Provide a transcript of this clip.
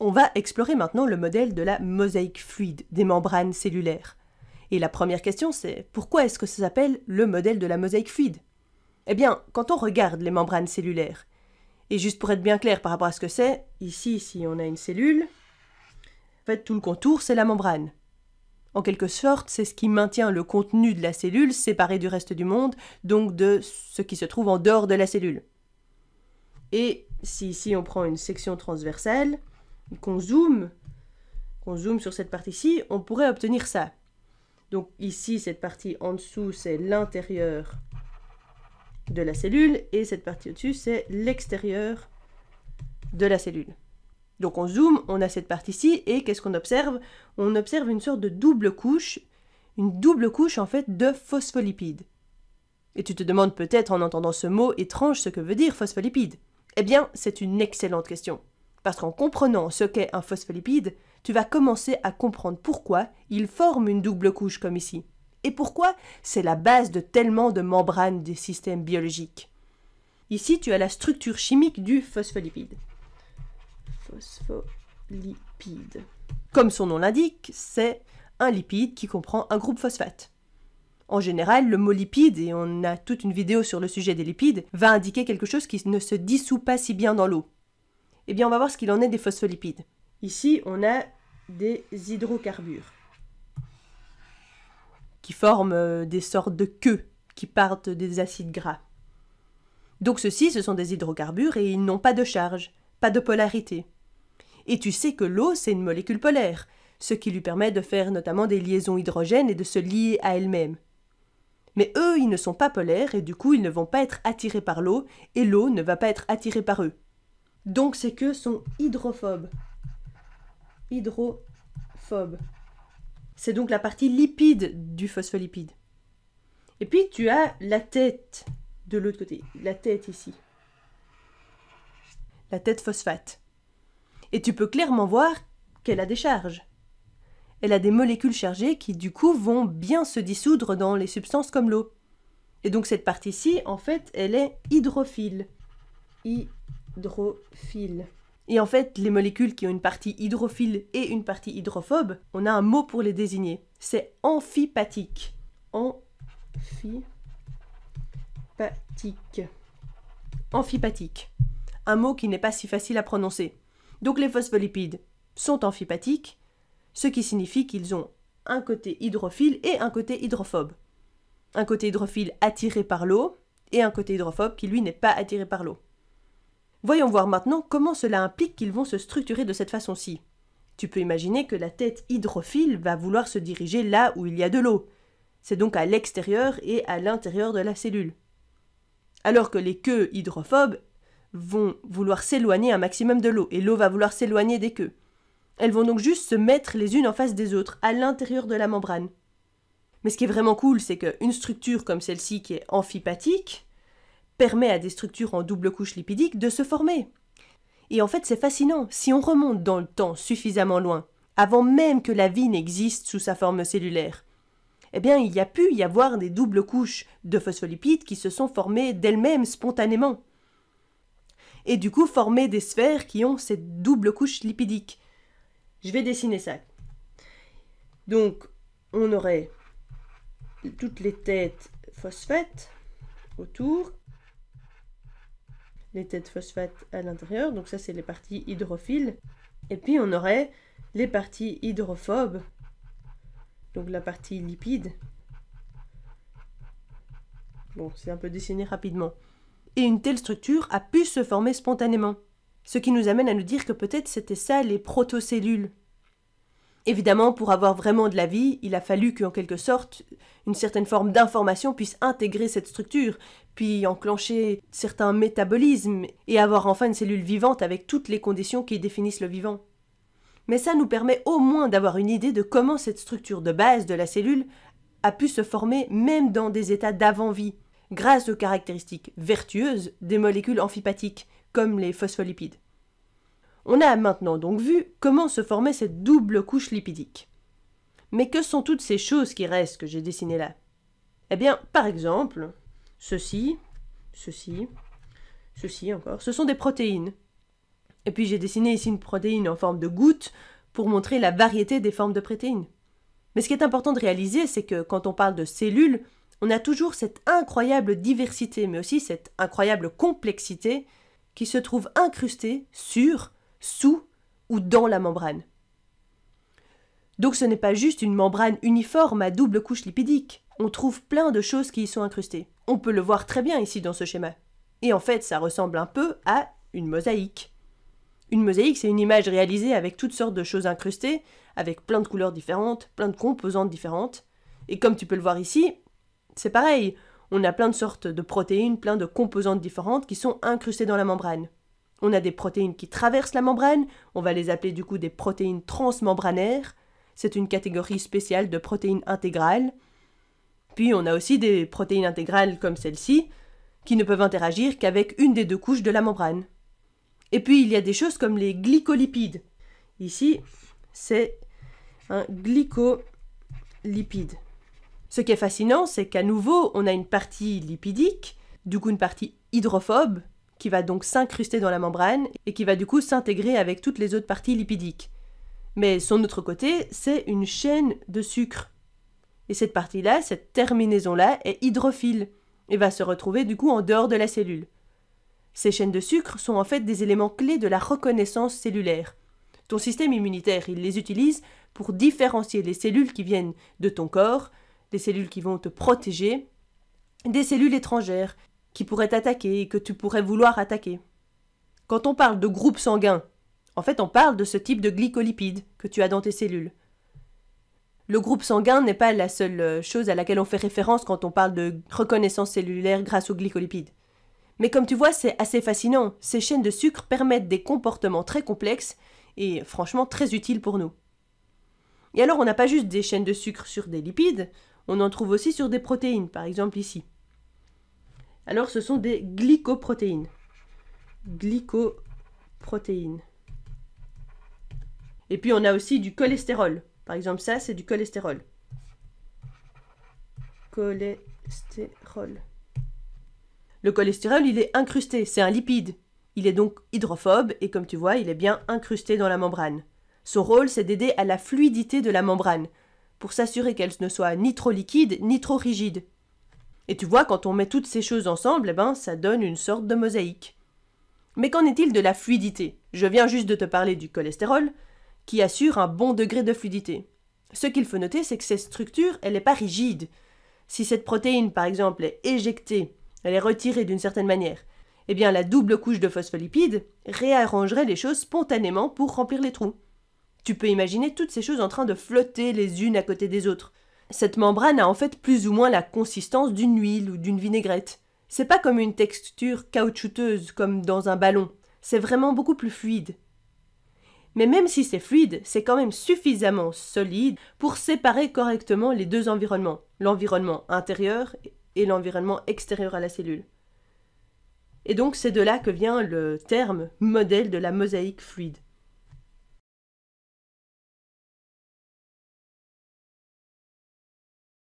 On va explorer maintenant le modèle de la mosaïque fluide des membranes cellulaires. Et la première question, c'est pourquoi est-ce que ça s'appelle le modèle de la mosaïque fluide Eh bien, quand on regarde les membranes cellulaires, et juste pour être bien clair par rapport à ce que c'est, ici, si on a une cellule, en fait, tout le contour, c'est la membrane. En quelque sorte, c'est ce qui maintient le contenu de la cellule séparé du reste du monde, donc de ce qui se trouve en dehors de la cellule. Et si ici on prend une section transversale, qu'on zoome, qu'on zoome sur cette partie-ci, on pourrait obtenir ça. Donc ici, cette partie en dessous, c'est l'intérieur de la cellule et cette partie au-dessus, c'est l'extérieur de la cellule. Donc on zoome, on a cette partie-ci et qu'est-ce qu'on observe On observe une sorte de double couche, une double couche en fait de phospholipides. Et tu te demandes peut-être en entendant ce mot étrange ce que veut dire phospholipide. Eh bien, c'est une excellente question. Parce qu'en comprenant ce qu'est un phospholipide, tu vas commencer à comprendre pourquoi il forme une double couche comme ici. Et pourquoi c'est la base de tellement de membranes des systèmes biologiques. Ici, tu as la structure chimique du phospholipide. Phospholipide. Comme son nom l'indique, c'est un lipide qui comprend un groupe phosphate. En général, le mot lipide, et on a toute une vidéo sur le sujet des lipides, va indiquer quelque chose qui ne se dissout pas si bien dans l'eau. Eh bien, on va voir ce qu'il en est des phospholipides. Ici, on a des hydrocarbures qui forment euh, des sortes de queues qui partent des acides gras. Donc ceux-ci, ce sont des hydrocarbures et ils n'ont pas de charge, pas de polarité. Et tu sais que l'eau, c'est une molécule polaire, ce qui lui permet de faire notamment des liaisons hydrogènes et de se lier à elle-même. Mais eux, ils ne sont pas polaires et du coup, ils ne vont pas être attirés par l'eau et l'eau ne va pas être attirée par eux. Donc ces queues sont hydrophobes. Hydrophobes. C'est donc la partie lipide du phospholipide. Et puis tu as la tête de l'autre côté, la tête ici. La tête phosphate. Et tu peux clairement voir qu'elle a des charges. Elle a des molécules chargées qui du coup vont bien se dissoudre dans les substances comme l'eau. Et donc cette partie-ci, en fait, elle est hydrophile. Hydrophile hydrophile. Et en fait, les molécules qui ont une partie hydrophile et une partie hydrophobe, on a un mot pour les désigner. C'est amphipathique. Amphipathique. Amphipathique. Un mot qui n'est pas si facile à prononcer. Donc les phospholipides sont amphipathiques, ce qui signifie qu'ils ont un côté hydrophile et un côté hydrophobe. Un côté hydrophile attiré par l'eau et un côté hydrophobe qui lui n'est pas attiré par l'eau. Voyons voir maintenant comment cela implique qu'ils vont se structurer de cette façon-ci. Tu peux imaginer que la tête hydrophile va vouloir se diriger là où il y a de l'eau. C'est donc à l'extérieur et à l'intérieur de la cellule. Alors que les queues hydrophobes vont vouloir s'éloigner un maximum de l'eau, et l'eau va vouloir s'éloigner des queues. Elles vont donc juste se mettre les unes en face des autres, à l'intérieur de la membrane. Mais ce qui est vraiment cool, c'est qu'une structure comme celle-ci qui est amphipathique, permet à des structures en double couche lipidique de se former. Et en fait, c'est fascinant, si on remonte dans le temps suffisamment loin, avant même que la vie n'existe sous sa forme cellulaire, eh bien, il y a pu y avoir des doubles couches de phospholipides qui se sont formées d'elles-mêmes spontanément. Et du coup, former des sphères qui ont cette double couche lipidique. Je vais dessiner ça. Donc, on aurait toutes les têtes phosphates autour les têtes phosphates à l'intérieur. Donc ça, c'est les parties hydrophiles. Et puis on aurait les parties hydrophobes, donc la partie lipide. Bon, c'est un peu dessiné rapidement. Et une telle structure a pu se former spontanément. Ce qui nous amène à nous dire que peut-être c'était ça les protocellules. Évidemment, pour avoir vraiment de la vie, il a fallu qu'en quelque sorte, une certaine forme d'information puisse intégrer cette structure, puis enclencher certains métabolismes, et avoir enfin une cellule vivante avec toutes les conditions qui définissent le vivant. Mais ça nous permet au moins d'avoir une idée de comment cette structure de base de la cellule a pu se former même dans des états d'avant-vie, grâce aux caractéristiques vertueuses des molécules amphipathiques, comme les phospholipides. On a maintenant donc vu comment se formait cette double couche lipidique. Mais que sont toutes ces choses qui restent que j'ai dessinées là Eh bien, par exemple, ceci, ceci, ceci encore, ce sont des protéines. Et puis j'ai dessiné ici une protéine en forme de goutte pour montrer la variété des formes de protéines. Mais ce qui est important de réaliser, c'est que quand on parle de cellules, on a toujours cette incroyable diversité, mais aussi cette incroyable complexité qui se trouve incrustée sur sous ou dans la membrane. Donc ce n'est pas juste une membrane uniforme à double couche lipidique. On trouve plein de choses qui y sont incrustées. On peut le voir très bien ici dans ce schéma. Et en fait, ça ressemble un peu à une mosaïque. Une mosaïque, c'est une image réalisée avec toutes sortes de choses incrustées, avec plein de couleurs différentes, plein de composantes différentes. Et comme tu peux le voir ici, c'est pareil. On a plein de sortes de protéines, plein de composantes différentes qui sont incrustées dans la membrane. On a des protéines qui traversent la membrane, on va les appeler du coup des protéines transmembranaires. C'est une catégorie spéciale de protéines intégrales. Puis on a aussi des protéines intégrales comme celle-ci, qui ne peuvent interagir qu'avec une des deux couches de la membrane. Et puis il y a des choses comme les glycolipides. Ici, c'est un glycolipide. Ce qui est fascinant, c'est qu'à nouveau, on a une partie lipidique, du coup une partie hydrophobe, qui va donc s'incruster dans la membrane et qui va du coup s'intégrer avec toutes les autres parties lipidiques. Mais son autre côté, c'est une chaîne de sucre. Et cette partie-là, cette terminaison-là, est hydrophile et va se retrouver du coup en dehors de la cellule. Ces chaînes de sucre sont en fait des éléments clés de la reconnaissance cellulaire. Ton système immunitaire, il les utilise pour différencier les cellules qui viennent de ton corps, les cellules qui vont te protéger, des cellules étrangères qui pourraient t'attaquer et que tu pourrais vouloir attaquer. Quand on parle de groupe sanguin, en fait on parle de ce type de glycolipides que tu as dans tes cellules. Le groupe sanguin n'est pas la seule euh, chose à laquelle on fait référence quand on parle de reconnaissance cellulaire grâce aux glycolipides. Mais comme tu vois, c'est assez fascinant. Ces chaînes de sucre permettent des comportements très complexes et franchement très utiles pour nous. Et alors, on n'a pas juste des chaînes de sucre sur des lipides, on en trouve aussi sur des protéines, par exemple ici. Alors ce sont des glycoprotéines. Glycoprotéines. Et puis on a aussi du cholestérol. Par exemple, ça, c'est du cholestérol. Cholestérol. Le cholestérol, il est incrusté, c'est un lipide. Il est donc hydrophobe et comme tu vois, il est bien incrusté dans la membrane. Son rôle, c'est d'aider à la fluidité de la membrane, pour s'assurer qu'elle ne soit ni trop liquide ni trop rigide. Et tu vois, quand on met toutes ces choses ensemble, eh ben, ça donne une sorte de mosaïque. Mais qu'en est-il de la fluidité Je viens juste de te parler du cholestérol, qui assure un bon degré de fluidité. Ce qu'il faut noter, c'est que cette structure, elle n'est pas rigide. Si cette protéine, par exemple, est éjectée, elle est retirée d'une certaine manière, eh bien la double couche de phospholipides réarrangerait les choses spontanément pour remplir les trous. Tu peux imaginer toutes ces choses en train de flotter les unes à côté des autres. Cette membrane a en fait plus ou moins la consistance d'une huile ou d'une vinaigrette. C'est pas comme une texture caoutchouteuse comme dans un ballon, c'est vraiment beaucoup plus fluide. Mais même si c'est fluide, c'est quand même suffisamment solide pour séparer correctement les deux environnements, l'environnement intérieur et l'environnement extérieur à la cellule. Et donc c'est de là que vient le terme modèle de la mosaïque fluide.